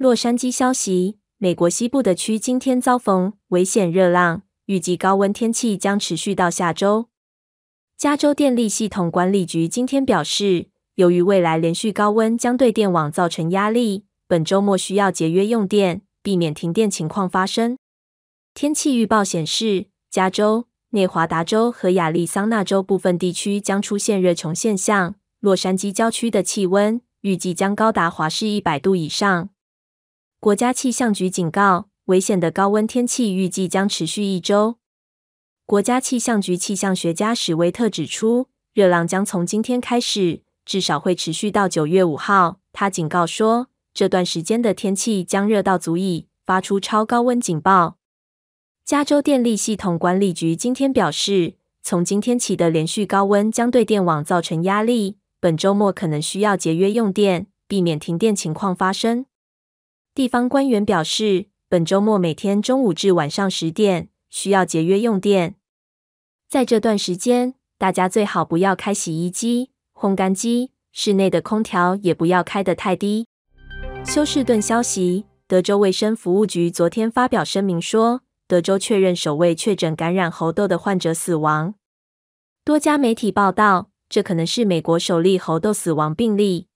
洛杉矶消息：美国西部的区今天遭逢危险热浪，预计高温天气将持续到下周。加州电力系统管理局今天表示，由于未来连续高温将对电网造成压力，本周末需要节约用电，避免停电情况发生。天气预报显示，加州、内华达州和亚利桑那州部分地区将出现热穹现象。洛杉矶郊区的气温预计将高达华氏一百度以上。国家气象局警告，危险的高温天气预计将持续一周。国家气象局气象学家史维特指出，热浪将从今天开始，至少会持续到九月五号。他警告说，这段时间的天气将热到足以发出超高温警报。加州电力系统管理局今天表示，从今天起的连续高温将对电网造成压力，本周末可能需要节约用电，避免停电情况发生。地方官员表示，本周末每天中午至晚上十点需要节约用电。在这段时间，大家最好不要开洗衣机、烘干机，室内的空调也不要开得太低。休士顿消息：德州卫生服务局昨天发表声明说，德州确认首位确诊感染猴痘的患者死亡。多家媒体报道，这可能是美国首例猴痘死亡病例。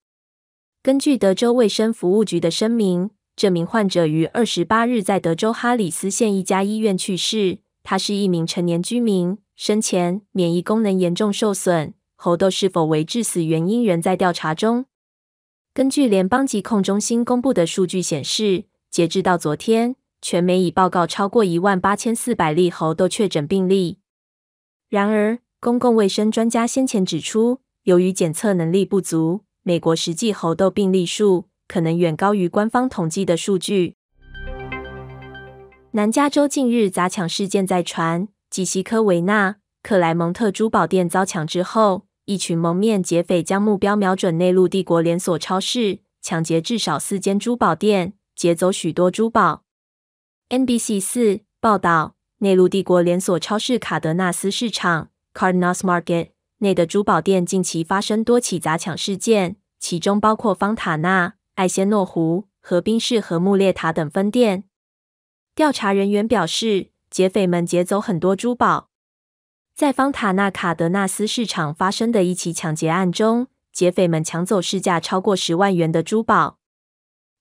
根据德州卫生服务局的声明。这名患者于二十八日在德州哈里斯县一家医院去世。他是一名成年居民，生前免疫功能严重受损。猴痘是否为致死原因仍在调查中。根据联邦疾控中心公布的数据显示，截至到昨天，全美已报告超过一万八千四百例猴痘确诊病例。然而，公共卫生专家先前指出，由于检测能力不足，美国实际猴痘病例数。可能远高于官方统计的数据。南加州近日砸抢事件在传：，几西科维纳克莱蒙特珠宝店遭抢之后，一群蒙面劫匪将目标瞄准内陆帝国连锁超市，抢劫至少四间珠宝店，劫走许多珠宝。NBC 四报道，内陆帝国连锁超市卡德纳斯市场 c a r d i n a s Market） 内的珠宝店近期发生多起砸抢事件，其中包括方塔纳。埃仙诺湖、河滨市和穆列塔等分店，调查人员表示，劫匪们劫走很多珠宝。在方塔纳卡德纳斯市场发生的一起抢劫案中，劫匪们抢走市价超过十万元的珠宝。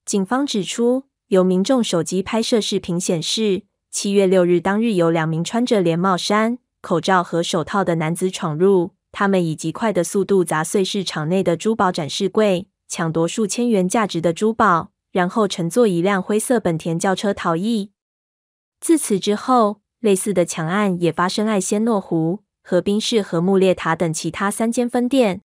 警方指出，有民众手机拍摄视频显示，七月六日当日有两名穿着连帽衫、口罩和手套的男子闯入，他们以极快的速度砸碎市场内的珠宝展示柜。抢夺数千元价值的珠宝，然后乘坐一辆灰色本田轿车逃逸。自此之后，类似的抢案也发生爱仙诺湖、河滨市和穆列塔等其他三间分店。